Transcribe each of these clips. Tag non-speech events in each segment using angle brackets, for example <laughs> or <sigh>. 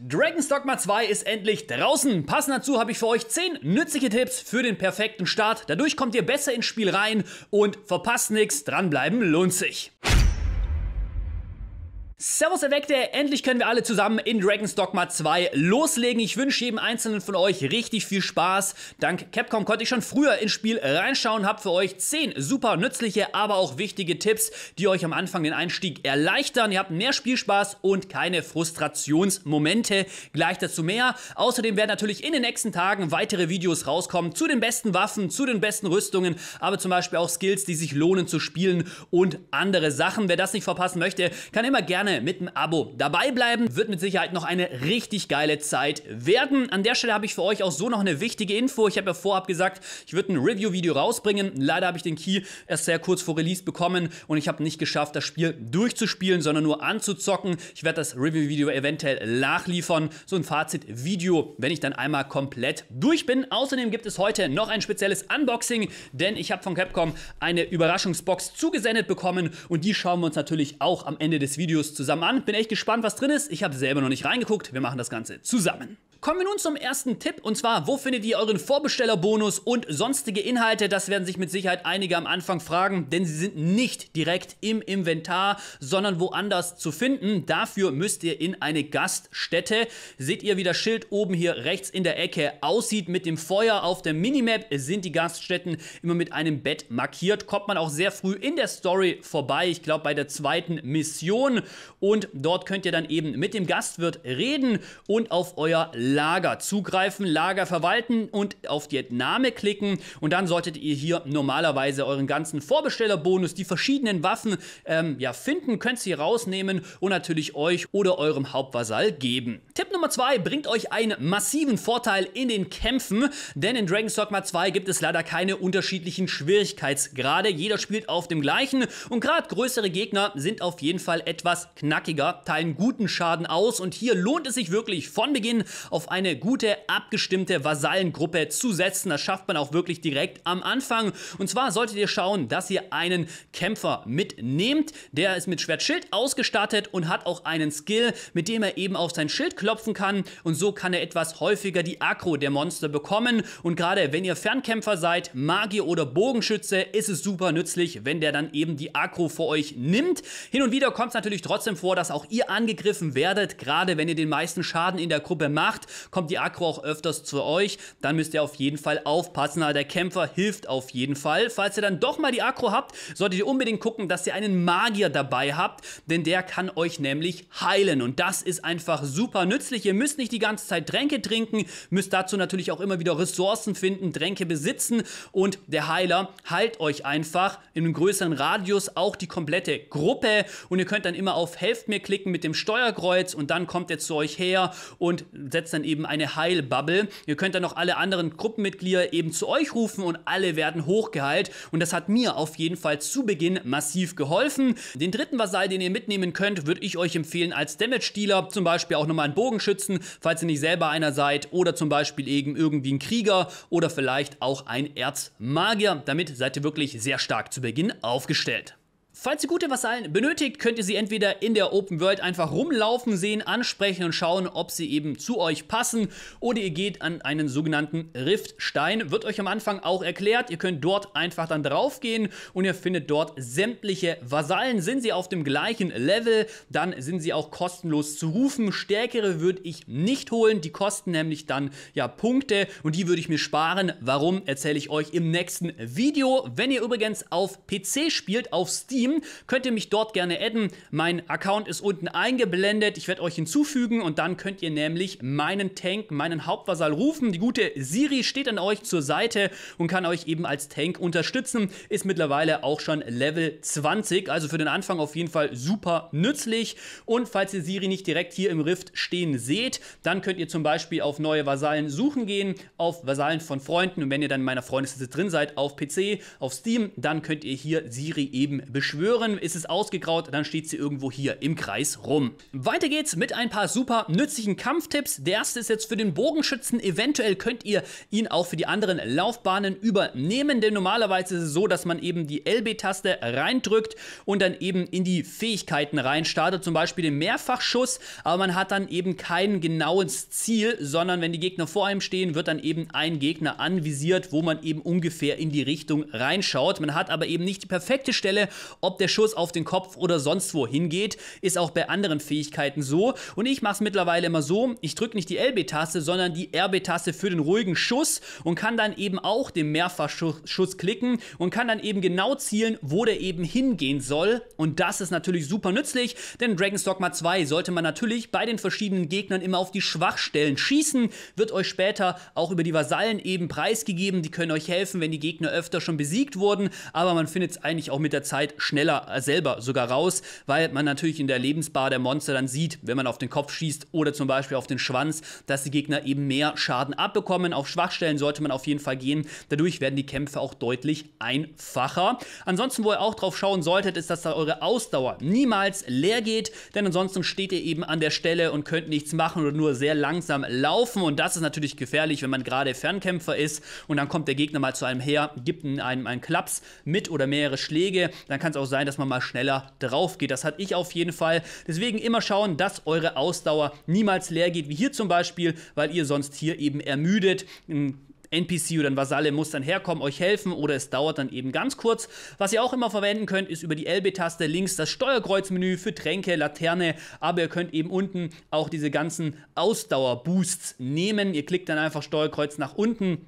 Dragon's Dogma 2 ist endlich draußen. Passend dazu habe ich für euch 10 nützliche Tipps für den perfekten Start. Dadurch kommt ihr besser ins Spiel rein und verpasst nichts. Dranbleiben lohnt sich. Servus Erweckte, endlich können wir alle zusammen in Dragon's Dogma 2 loslegen. Ich wünsche jedem Einzelnen von euch richtig viel Spaß. Dank Capcom konnte ich schon früher ins Spiel reinschauen, habe für euch 10 super nützliche, aber auch wichtige Tipps, die euch am Anfang den Einstieg erleichtern. Ihr habt mehr Spielspaß und keine Frustrationsmomente. Gleich dazu mehr. Außerdem werden natürlich in den nächsten Tagen weitere Videos rauskommen zu den besten Waffen, zu den besten Rüstungen, aber zum Beispiel auch Skills, die sich lohnen zu spielen und andere Sachen. Wer das nicht verpassen möchte, kann immer gerne gerne mit einem Abo dabei bleiben. Wird mit Sicherheit noch eine richtig geile Zeit werden. An der Stelle habe ich für euch auch so noch eine wichtige Info. Ich habe ja vorab gesagt, ich würde ein Review-Video rausbringen. Leider habe ich den Key erst sehr kurz vor Release bekommen und ich habe nicht geschafft, das Spiel durchzuspielen, sondern nur anzuzocken. Ich werde das Review-Video eventuell nachliefern. So ein Fazit-Video, wenn ich dann einmal komplett durch bin. Außerdem gibt es heute noch ein spezielles Unboxing, denn ich habe von Capcom eine Überraschungsbox zugesendet bekommen und die schauen wir uns natürlich auch am Ende des Videos zusammen an. Bin echt gespannt, was drin ist. Ich habe selber noch nicht reingeguckt. Wir machen das Ganze zusammen. Kommen wir nun zum ersten Tipp und zwar, wo findet ihr euren Vorbestellerbonus und sonstige Inhalte? Das werden sich mit Sicherheit einige am Anfang fragen, denn sie sind nicht direkt im Inventar, sondern woanders zu finden. Dafür müsst ihr in eine Gaststätte. Seht ihr, wie das Schild oben hier rechts in der Ecke aussieht mit dem Feuer auf der Minimap, sind die Gaststätten immer mit einem Bett markiert. Kommt man auch sehr früh in der Story vorbei, ich glaube bei der zweiten Mission und dort könnt ihr dann eben mit dem Gastwirt reden und auf euer Lager zugreifen, Lager verwalten und auf die Entnahme klicken. Und dann solltet ihr hier normalerweise euren ganzen Vorbestellerbonus, die verschiedenen Waffen ähm, ja, finden, könnt sie rausnehmen und natürlich euch oder eurem Hauptvasall geben. Tipp Nummer 2 bringt euch einen massiven Vorteil in den Kämpfen, denn in Dragon's Dogma 2 gibt es leider keine unterschiedlichen Schwierigkeitsgrade. Jeder spielt auf dem gleichen und gerade größere Gegner sind auf jeden Fall etwas knackiger, teilen guten Schaden aus und hier lohnt es sich wirklich von Beginn auf auf eine gute, abgestimmte Vasallengruppe zu setzen. Das schafft man auch wirklich direkt am Anfang. Und zwar solltet ihr schauen, dass ihr einen Kämpfer mitnehmt. Der ist mit Schwertschild ausgestattet und hat auch einen Skill, mit dem er eben auf sein Schild klopfen kann. Und so kann er etwas häufiger die Akro der Monster bekommen. Und gerade wenn ihr Fernkämpfer seid, Magier oder Bogenschütze, ist es super nützlich, wenn der dann eben die Akro für euch nimmt. Hin und wieder kommt es natürlich trotzdem vor, dass auch ihr angegriffen werdet, gerade wenn ihr den meisten Schaden in der Gruppe macht kommt die Akro auch öfters zu euch. Dann müsst ihr auf jeden Fall aufpassen, aber der Kämpfer hilft auf jeden Fall. Falls ihr dann doch mal die Akro habt, solltet ihr unbedingt gucken, dass ihr einen Magier dabei habt, denn der kann euch nämlich heilen und das ist einfach super nützlich. Ihr müsst nicht die ganze Zeit Tränke trinken, müsst dazu natürlich auch immer wieder Ressourcen finden, Tränke besitzen und der Heiler heilt euch einfach in einem größeren Radius auch die komplette Gruppe und ihr könnt dann immer auf Helft mir klicken mit dem Steuerkreuz und dann kommt er zu euch her und setzt dann dann eben eine Heilbubble. Ihr könnt dann noch alle anderen Gruppenmitglieder eben zu euch rufen und alle werden hochgeheilt. Und das hat mir auf jeden Fall zu Beginn massiv geholfen. Den dritten Vasall, den ihr mitnehmen könnt, würde ich euch empfehlen als Damage-Dealer. Zum Beispiel auch nochmal einen Bogenschützen, falls ihr nicht selber einer seid. Oder zum Beispiel eben irgendwie ein Krieger oder vielleicht auch ein Erzmagier. Damit seid ihr wirklich sehr stark zu Beginn aufgestellt. Falls ihr gute Vasallen benötigt, könnt ihr sie entweder in der Open World einfach rumlaufen sehen, ansprechen und schauen, ob sie eben zu euch passen oder ihr geht an einen sogenannten Riftstein. Wird euch am Anfang auch erklärt. Ihr könnt dort einfach dann draufgehen und ihr findet dort sämtliche Vasallen. Sind sie auf dem gleichen Level, dann sind sie auch kostenlos zu rufen. Stärkere würde ich nicht holen. Die kosten nämlich dann ja Punkte und die würde ich mir sparen. Warum erzähle ich euch im nächsten Video. Wenn ihr übrigens auf PC spielt, auf Steam, ihm. Könnt ihr mich dort gerne adden. Mein Account ist unten eingeblendet. Ich werde euch hinzufügen und dann könnt ihr nämlich meinen Tank, meinen Hauptvasal rufen. Die gute Siri steht an euch zur Seite und kann euch eben als Tank unterstützen. Ist mittlerweile auch schon Level 20, also für den Anfang auf jeden Fall super nützlich. Und falls ihr Siri nicht direkt hier im Rift stehen seht, dann könnt ihr zum Beispiel auf neue Vasallen suchen gehen, auf Vasallen von Freunden und wenn ihr dann in meiner Freundesliste drin seid, auf PC, auf Steam, dann könnt ihr hier Siri eben beschweren beschwören, ist es ausgegraut, dann steht sie irgendwo hier im Kreis rum. Weiter geht's mit ein paar super nützlichen Kampftipps. Der erste ist jetzt für den Bogenschützen. Eventuell könnt ihr ihn auch für die anderen Laufbahnen übernehmen, denn normalerweise ist es so, dass man eben die LB-Taste reindrückt und dann eben in die Fähigkeiten rein startet, zum Beispiel den Mehrfachschuss, aber man hat dann eben kein genaues Ziel, sondern wenn die Gegner vor einem stehen, wird dann eben ein Gegner anvisiert, wo man eben ungefähr in die Richtung reinschaut. Man hat aber eben nicht die perfekte Stelle, ob der Schuss auf den Kopf oder sonst wo hingeht, ist auch bei anderen Fähigkeiten so. Und ich mache es mittlerweile immer so, ich drücke nicht die LB-Taste, sondern die RB-Taste für den ruhigen Schuss und kann dann eben auch den Mehrfachschuss klicken und kann dann eben genau zielen, wo der eben hingehen soll. Und das ist natürlich super nützlich, denn Dragon's Dogma 2 sollte man natürlich bei den verschiedenen Gegnern immer auf die Schwachstellen schießen. Wird euch später auch über die Vasallen eben preisgegeben. Die können euch helfen, wenn die Gegner öfter schon besiegt wurden. Aber man findet es eigentlich auch mit der Zeit schneller äh, selber sogar raus, weil man natürlich in der Lebensbar der Monster dann sieht, wenn man auf den Kopf schießt oder zum Beispiel auf den Schwanz, dass die Gegner eben mehr Schaden abbekommen. Auf Schwachstellen sollte man auf jeden Fall gehen. Dadurch werden die Kämpfe auch deutlich einfacher. Ansonsten, wo ihr auch drauf schauen solltet, ist, dass da eure Ausdauer niemals leer geht, denn ansonsten steht ihr eben an der Stelle und könnt nichts machen oder nur sehr langsam laufen und das ist natürlich gefährlich, wenn man gerade Fernkämpfer ist und dann kommt der Gegner mal zu einem her, gibt einem einen Klaps mit oder mehrere Schläge, dann kann es auch sein, dass man mal schneller drauf geht. Das hatte ich auf jeden Fall. Deswegen immer schauen, dass eure Ausdauer niemals leer geht, wie hier zum Beispiel, weil ihr sonst hier eben ermüdet. Ein NPC oder ein Vasalle muss dann herkommen, euch helfen oder es dauert dann eben ganz kurz. Was ihr auch immer verwenden könnt, ist über die LB-Taste links das Steuerkreuzmenü für Tränke, Laterne, aber ihr könnt eben unten auch diese ganzen Ausdauerboosts nehmen. Ihr klickt dann einfach Steuerkreuz nach unten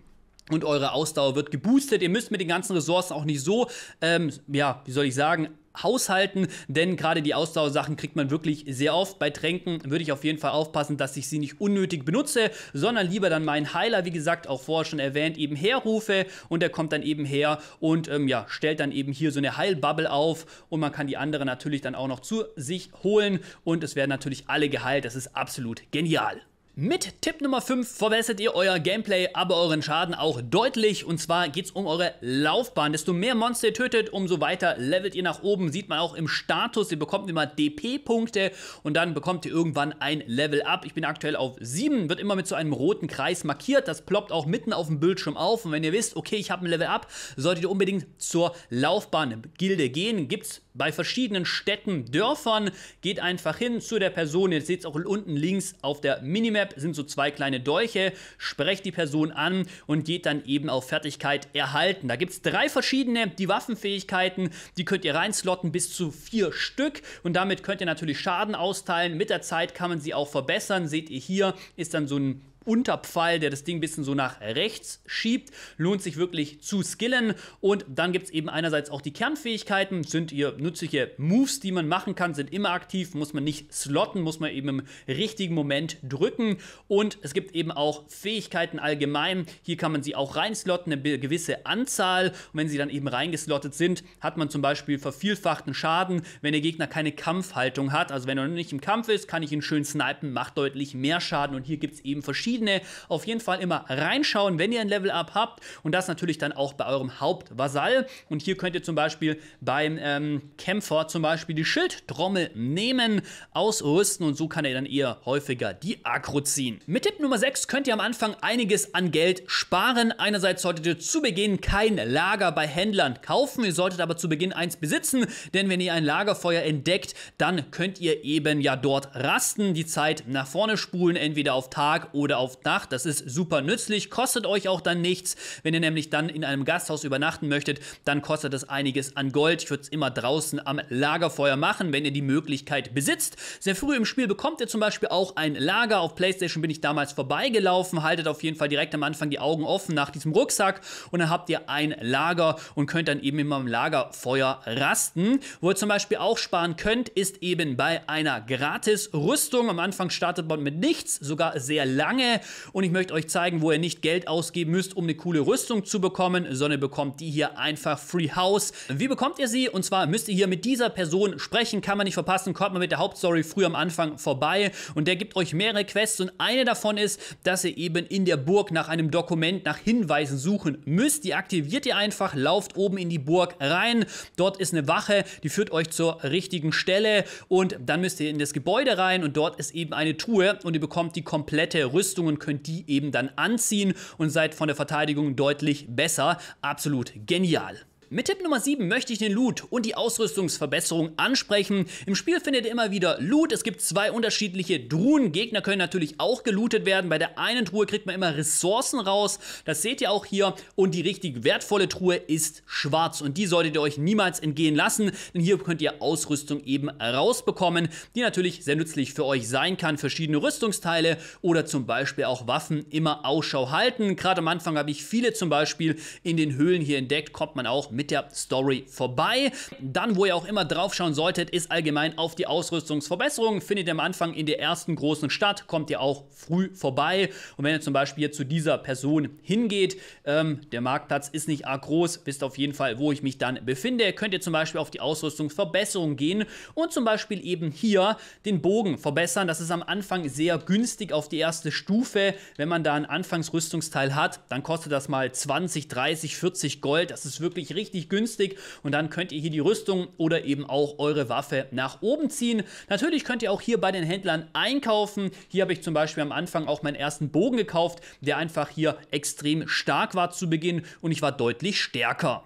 und eure Ausdauer wird geboostet. Ihr müsst mit den ganzen Ressourcen auch nicht so, ähm, ja, wie soll ich sagen, haushalten, denn gerade die Ausdauersachen kriegt man wirklich sehr oft. Bei Tränken würde ich auf jeden Fall aufpassen, dass ich sie nicht unnötig benutze, sondern lieber dann meinen Heiler, wie gesagt, auch vorher schon erwähnt, eben herrufe und der kommt dann eben her und ähm, ja, stellt dann eben hier so eine Heilbubble auf und man kann die anderen natürlich dann auch noch zu sich holen und es werden natürlich alle geheilt. Das ist absolut genial. Mit Tipp Nummer 5 verbessert ihr euer Gameplay, aber euren Schaden auch deutlich. Und zwar geht es um eure Laufbahn. Desto mehr Monster ihr tötet, umso weiter levelt ihr nach oben. Sieht man auch im Status. Ihr bekommt immer DP-Punkte und dann bekommt ihr irgendwann ein Level up. Ich bin aktuell auf 7, wird immer mit so einem roten Kreis markiert. Das ploppt auch mitten auf dem Bildschirm auf. Und wenn ihr wisst, okay, ich habe ein Level up, solltet ihr unbedingt zur Laufbahn-Gilde gehen. Gibt es bei verschiedenen Städten, Dörfern. Geht einfach hin zu der Person. Ihr seht es auch unten links auf der Minimap Step sind so zwei kleine Dolche, sprecht die Person an und geht dann eben auf Fertigkeit erhalten. Da gibt es drei verschiedene, die Waffenfähigkeiten, die könnt ihr reinslotten bis zu vier Stück und damit könnt ihr natürlich Schaden austeilen. Mit der Zeit kann man sie auch verbessern. Seht ihr hier, ist dann so ein Unterpfeil, der das Ding ein bisschen so nach rechts schiebt. Lohnt sich wirklich zu skillen. Und dann gibt es eben einerseits auch die Kernfähigkeiten, sind ihr nützliche Moves, die man machen kann, sind immer aktiv, muss man nicht slotten, muss man eben im richtigen Moment drücken. Und es gibt eben auch Fähigkeiten allgemein. Hier kann man sie auch reinslotten, eine gewisse Anzahl. Und wenn sie dann eben reingeslottet sind, hat man zum Beispiel vervielfachten Schaden, wenn der Gegner keine Kampfhaltung hat. Also wenn er noch nicht im Kampf ist, kann ich ihn schön snipen, macht deutlich mehr Schaden. Und hier gibt es eben verschiedene verschiedene. Auf jeden Fall immer reinschauen, wenn ihr ein Level-Up habt und das natürlich dann auch bei eurem Hauptvasall. Und hier könnt ihr zum Beispiel beim ähm, Kämpfer zum Beispiel die Schildtrommel nehmen, ausrüsten und so kann er dann eher häufiger die Akro ziehen. Mit Tipp Nummer 6 könnt ihr am Anfang einiges an Geld sparen. Einerseits solltet ihr zu Beginn kein Lager bei Händlern kaufen, ihr solltet aber zu Beginn eins besitzen, denn wenn ihr ein Lagerfeuer entdeckt, dann könnt ihr eben ja dort rasten, die Zeit nach vorne spulen, entweder auf Tag oder auf Nacht. Das ist super nützlich, kostet euch auch dann nichts. Wenn ihr nämlich dann in einem Gasthaus übernachten möchtet, dann kostet das einiges an Gold. Ich würde es immer draußen am Lagerfeuer machen, wenn ihr die Möglichkeit besitzt. Sehr früh im Spiel bekommt ihr zum Beispiel auch ein Lager. Auf PlayStation bin ich damals vorbeigelaufen. Haltet auf jeden Fall direkt am Anfang die Augen offen nach diesem Rucksack und dann habt ihr ein Lager und könnt dann eben immer im Lagerfeuer rasten. Wo ihr zum Beispiel auch sparen könnt, ist eben bei einer Gratis-Rüstung. Am Anfang startet man mit nichts, sogar sehr lange und ich möchte euch zeigen, wo ihr nicht Geld ausgeben müsst, um eine coole Rüstung zu bekommen, sondern bekommt die hier einfach free house. Wie bekommt ihr sie? Und zwar müsst ihr hier mit dieser Person sprechen, kann man nicht verpassen, kommt man mit der Hauptstory früh am Anfang vorbei und der gibt euch mehrere Quests und eine davon ist, dass ihr eben in der Burg nach einem Dokument, nach Hinweisen suchen müsst. Die aktiviert ihr einfach, lauft oben in die Burg rein, dort ist eine Wache, die führt euch zur richtigen Stelle und dann müsst ihr in das Gebäude rein und dort ist eben eine Truhe und ihr bekommt die komplette Rüstung Leistungen könnt die eben dann anziehen und seid von der Verteidigung deutlich besser. Absolut genial. Mit Tipp Nummer 7 möchte ich den Loot und die Ausrüstungsverbesserung ansprechen. Im Spiel findet ihr immer wieder Loot. Es gibt zwei unterschiedliche Truhen. Gegner können natürlich auch gelootet werden. Bei der einen Truhe kriegt man immer Ressourcen raus. Das seht ihr auch hier. Und die richtig wertvolle Truhe ist schwarz. Und die solltet ihr euch niemals entgehen lassen. Denn hier könnt ihr Ausrüstung eben rausbekommen, die natürlich sehr nützlich für euch sein kann. Verschiedene Rüstungsteile oder zum Beispiel auch Waffen immer Ausschau halten. Gerade am Anfang habe ich viele zum Beispiel in den Höhlen hier entdeckt. Kommt man auch mit mit der Story vorbei. Dann, wo ihr auch immer drauf schauen solltet, ist allgemein auf die Ausrüstungsverbesserung. Findet ihr am Anfang in der ersten großen Stadt, kommt ihr auch früh vorbei. Und wenn ihr zum Beispiel zu dieser Person hingeht, ähm, der Marktplatz ist nicht arg groß, wisst auf jeden Fall, wo ich mich dann befinde, könnt ihr zum Beispiel auf die Ausrüstungsverbesserung gehen und zum Beispiel eben hier den Bogen verbessern. Das ist am Anfang sehr günstig auf die erste Stufe. Wenn man da ein Anfangsrüstungsteil hat, dann kostet das mal 20, 30, 40 Gold. Das ist wirklich richtig richtig günstig und dann könnt ihr hier die Rüstung oder eben auch eure Waffe nach oben ziehen. Natürlich könnt ihr auch hier bei den Händlern einkaufen. Hier habe ich zum Beispiel am Anfang auch meinen ersten Bogen gekauft, der einfach hier extrem stark war zu Beginn und ich war deutlich stärker.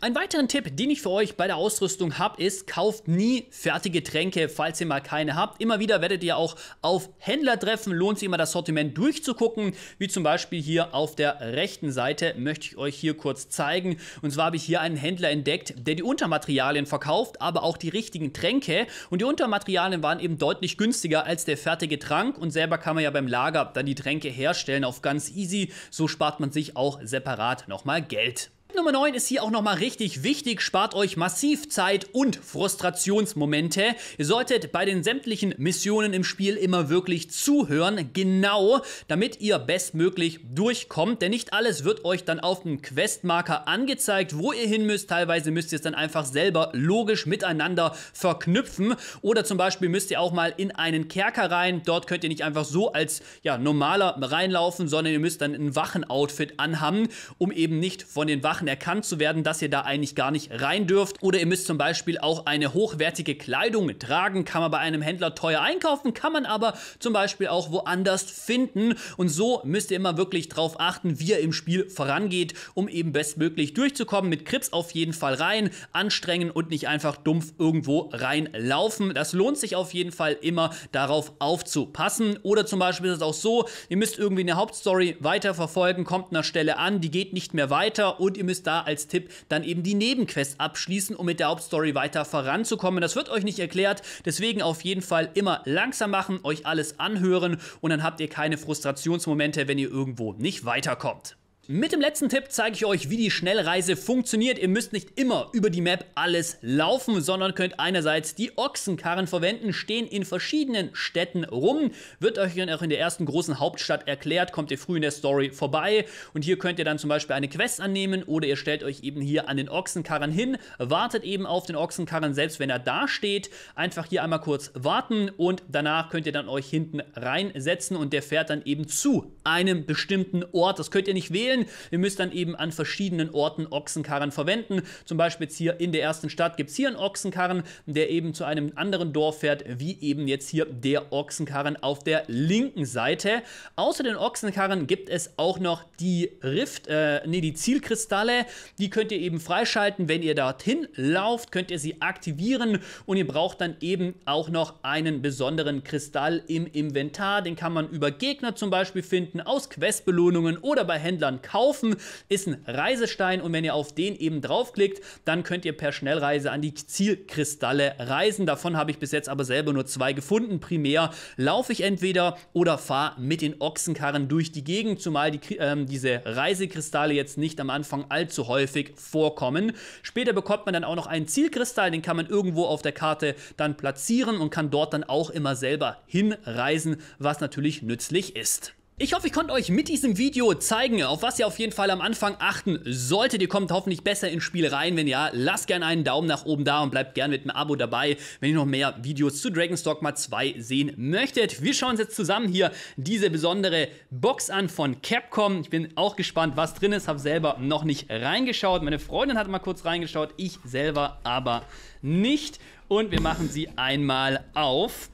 Ein weiterer Tipp, den ich für euch bei der Ausrüstung habe, ist, kauft nie fertige Tränke, falls ihr mal keine habt. Immer wieder werdet ihr auch auf Händler treffen, lohnt sich immer das Sortiment durchzugucken, wie zum Beispiel hier auf der rechten Seite möchte ich euch hier kurz zeigen. Und zwar habe ich hier einen Händler entdeckt, der die Untermaterialien verkauft, aber auch die richtigen Tränke. Und die Untermaterialien waren eben deutlich günstiger als der fertige Trank und selber kann man ja beim Lager dann die Tränke herstellen auf ganz easy. So spart man sich auch separat nochmal Geld. Nummer 9 ist hier auch nochmal richtig wichtig, spart euch massiv Zeit und Frustrationsmomente. Ihr solltet bei den sämtlichen Missionen im Spiel immer wirklich zuhören, genau, damit ihr bestmöglich durchkommt, denn nicht alles wird euch dann auf dem Questmarker angezeigt, wo ihr hin müsst. Teilweise müsst ihr es dann einfach selber logisch miteinander verknüpfen oder zum Beispiel müsst ihr auch mal in einen Kerker rein. Dort könnt ihr nicht einfach so als ja, normaler reinlaufen, sondern ihr müsst dann ein Wachenoutfit anhaben, um eben nicht von den Wachen Sachen erkannt zu werden, dass ihr da eigentlich gar nicht rein dürft. Oder ihr müsst zum Beispiel auch eine hochwertige Kleidung tragen, kann man bei einem Händler teuer einkaufen, kann man aber zum Beispiel auch woanders finden. Und so müsst ihr immer wirklich darauf achten, wie ihr im Spiel vorangeht, um eben bestmöglich durchzukommen. Mit Krips auf jeden Fall rein, anstrengen und nicht einfach dumpf irgendwo reinlaufen. Das lohnt sich auf jeden Fall immer, darauf aufzupassen. Oder zum Beispiel ist es auch so, ihr müsst irgendwie eine Hauptstory weiterverfolgen, kommt einer Stelle an, die geht nicht mehr weiter und ihr müsst müsst da als Tipp dann eben die Nebenquest abschließen, um mit der Hauptstory weiter voranzukommen. Das wird euch nicht erklärt, deswegen auf jeden Fall immer langsam machen, euch alles anhören und dann habt ihr keine Frustrationsmomente, wenn ihr irgendwo nicht weiterkommt. Mit dem letzten Tipp zeige ich euch, wie die Schnellreise funktioniert. Ihr müsst nicht immer über die Map alles laufen, sondern könnt einerseits die Ochsenkarren verwenden, stehen in verschiedenen Städten rum, wird euch dann auch in der ersten großen Hauptstadt erklärt, kommt ihr früh in der Story vorbei und hier könnt ihr dann zum Beispiel eine Quest annehmen oder ihr stellt euch eben hier an den Ochsenkarren hin, wartet eben auf den Ochsenkarren, selbst wenn er da steht, einfach hier einmal kurz warten und danach könnt ihr dann euch hinten reinsetzen und der fährt dann eben zu einem bestimmten Ort. Das könnt ihr nicht wählen, bestellen. Ihr müsst dann eben an verschiedenen Orten Ochsenkarren verwenden. Zum Beispiel jetzt hier in der ersten Stadt gibt es hier einen Ochsenkarren, der eben zu einem anderen Dorf fährt, wie eben jetzt hier der Ochsenkarren auf der linken Seite. Außer den Ochsenkarren gibt es auch noch die Rift, äh, nee, die Zielkristalle. Die könnt ihr eben freischalten. Wenn ihr dorthin lauft, könnt ihr sie aktivieren und ihr braucht dann eben auch noch einen besonderen Kristall im Inventar. Den kann man über Gegner zum Beispiel finden, aus Questbelohnungen oder bei Händlern kaufen, ist ein Reisestein und wenn ihr auf den eben draufklickt, dann könnt ihr per Schnellreise an die Zielkristalle reisen. Davon habe ich bis jetzt aber selber nur zwei gefunden. Primär laufe ich entweder oder fahre mit den Ochsenkarren durch die Gegend, zumal die, ähm, diese Reisekristalle jetzt nicht am Anfang allzu häufig vorkommen. Später bekommt man dann auch noch einen Zielkristall, den kann man irgendwo auf der Karte dann platzieren und kann dort dann auch immer selber hinreisen, was natürlich nützlich ist. Ich hoffe, ich konnte euch mit diesem Video zeigen, auf was ihr auf jeden Fall am Anfang achten solltet. Ihr kommt hoffentlich besser ins Spiel rein. Wenn ja, lasst gerne einen Daumen nach oben da und bleibt gerne mit einem Abo dabei, wenn ihr noch mehr Videos zu Dragon's Dogma 2 sehen möchtet. Wir schauen uns jetzt zusammen hier diese besondere Box an von Capcom. Ich bin auch gespannt, was drin ist. Habe selber noch nicht reingeschaut. Meine Freundin hat mal kurz reingeschaut, ich selber aber nicht. Und wir machen sie einmal auf.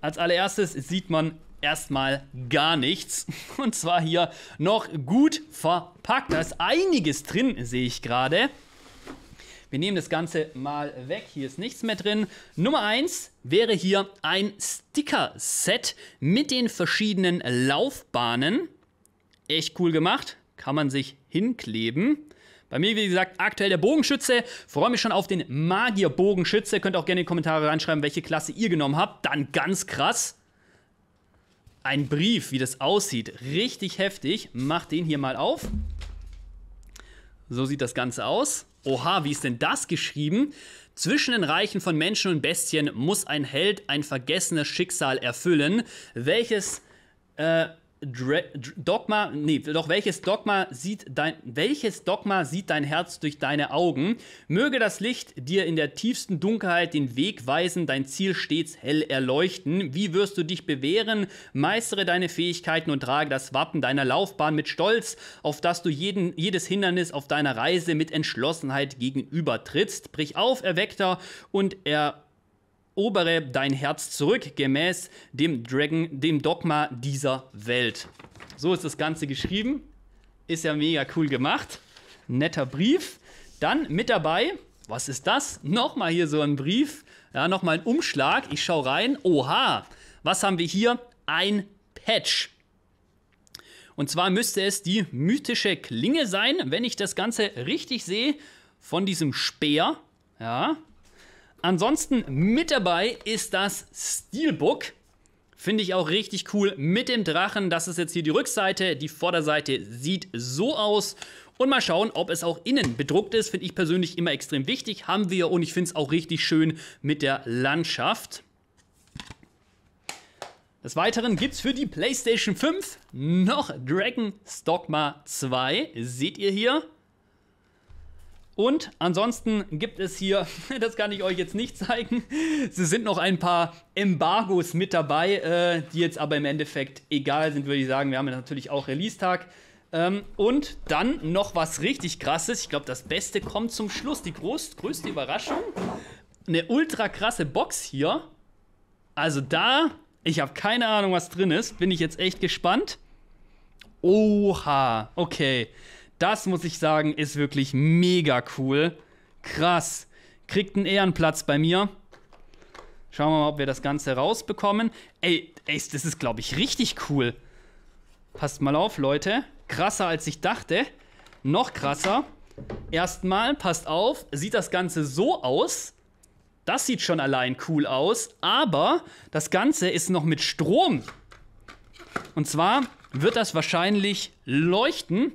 Als allererstes sieht man erstmal gar nichts. <laughs> Und zwar hier noch gut verpackt. Da ist einiges drin, sehe ich gerade. Wir nehmen das Ganze mal weg. Hier ist nichts mehr drin. Nummer 1 wäre hier ein Sticker-Set mit den verschiedenen Laufbahnen. Echt cool gemacht. Kann man sich hinkleben. Bei mir, wie gesagt, aktuell der Bogenschütze. Freue mich schon auf den Magier-Bogenschütze. Könnt auch gerne in die Kommentare reinschreiben, welche Klasse ihr genommen habt. Dann ganz krass ein Brief, wie das aussieht. Richtig heftig. Mach den hier mal auf. So sieht das Ganze aus. Oha, wie ist denn das geschrieben? Zwischen den Reichen von Menschen und Bestien muss ein Held ein vergessenes Schicksal erfüllen, welches äh, Dre Dogma, nee, doch welches Dogma sieht dein welches Dogma sieht dein Herz durch deine Augen? Möge das Licht dir in der tiefsten Dunkelheit den Weg weisen, dein Ziel stets hell erleuchten. Wie wirst du dich bewähren? Meistere deine Fähigkeiten und trage das Wappen deiner Laufbahn mit Stolz, auf das du jeden, jedes Hindernis auf deiner Reise mit Entschlossenheit gegenübertrittst. Brich auf, erweckter und er Erobere dein Herz zurück, gemäß dem, Dragon, dem Dogma dieser Welt. So ist das Ganze geschrieben. Ist ja mega cool gemacht. Netter Brief. Dann mit dabei, was ist das? Nochmal hier so ein Brief. Ja, nochmal ein Umschlag. Ich schau rein. Oha, was haben wir hier? Ein Patch. Und zwar müsste es die mythische Klinge sein, wenn ich das Ganze richtig sehe, von diesem Speer. Ja, Ansonsten mit dabei ist das Steelbook. Finde ich auch richtig cool mit dem Drachen. Das ist jetzt hier die Rückseite. Die Vorderseite sieht so aus. Und mal schauen, ob es auch innen bedruckt ist. Finde ich persönlich immer extrem wichtig. Haben wir und ich finde es auch richtig schön mit der Landschaft. Des Weiteren gibt es für die PlayStation 5 noch Dragon Stockma 2. Seht ihr hier? Und ansonsten gibt es hier, <laughs> das kann ich euch jetzt nicht zeigen, <laughs> es sind noch ein paar Embargos mit dabei, äh, die jetzt aber im Endeffekt egal sind, würde ich sagen. Wir haben ja natürlich auch Release-Tag. Ähm, und dann noch was richtig krasses. Ich glaube, das Beste kommt zum Schluss. Die groß, größte Überraschung. Eine ultra krasse Box hier. Also da, ich habe keine Ahnung, was drin ist. Bin ich jetzt echt gespannt. Oha, okay. Das muss ich sagen, ist wirklich mega cool. Krass. Kriegt einen Ehrenplatz bei mir. Schauen wir mal, ob wir das Ganze rausbekommen. Ey, ey das ist, glaube ich, richtig cool. Passt mal auf, Leute. Krasser, als ich dachte. Noch krasser. Erstmal, passt auf, sieht das Ganze so aus. Das sieht schon allein cool aus. Aber das Ganze ist noch mit Strom. Und zwar wird das wahrscheinlich leuchten.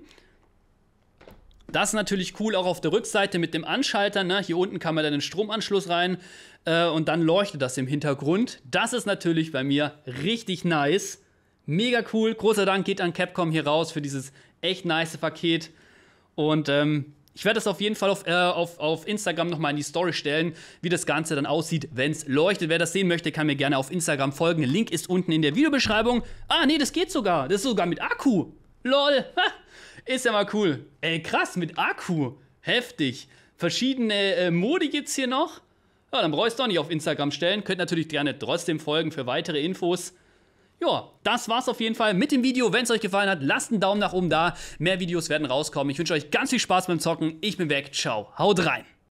Das ist natürlich cool, auch auf der Rückseite mit dem Anschalter. Ne? Hier unten kann man dann den Stromanschluss rein äh, und dann leuchtet das im Hintergrund. Das ist natürlich bei mir richtig nice. Mega cool. Großer Dank geht an Capcom hier raus für dieses echt nice Paket. Und ähm, ich werde das auf jeden Fall auf, äh, auf, auf Instagram nochmal in die Story stellen, wie das Ganze dann aussieht, wenn es leuchtet. Wer das sehen möchte, kann mir gerne auf Instagram folgen. Link ist unten in der Videobeschreibung. Ah, nee, das geht sogar. Das ist sogar mit Akku. LOL. Ha. Ist ja mal cool. Ey, krass, mit Akku. Heftig. Verschiedene äh, Modi gibt's hier noch. Ja, dann brauche ich es doch nicht auf Instagram stellen. Könnt natürlich gerne trotzdem folgen für weitere Infos. Ja, das war's auf jeden Fall mit dem Video. Wenn es euch gefallen hat, lasst einen Daumen nach oben da. Mehr Videos werden rauskommen. Ich wünsche euch ganz viel Spaß beim Zocken. Ich bin weg. Ciao. Haut rein.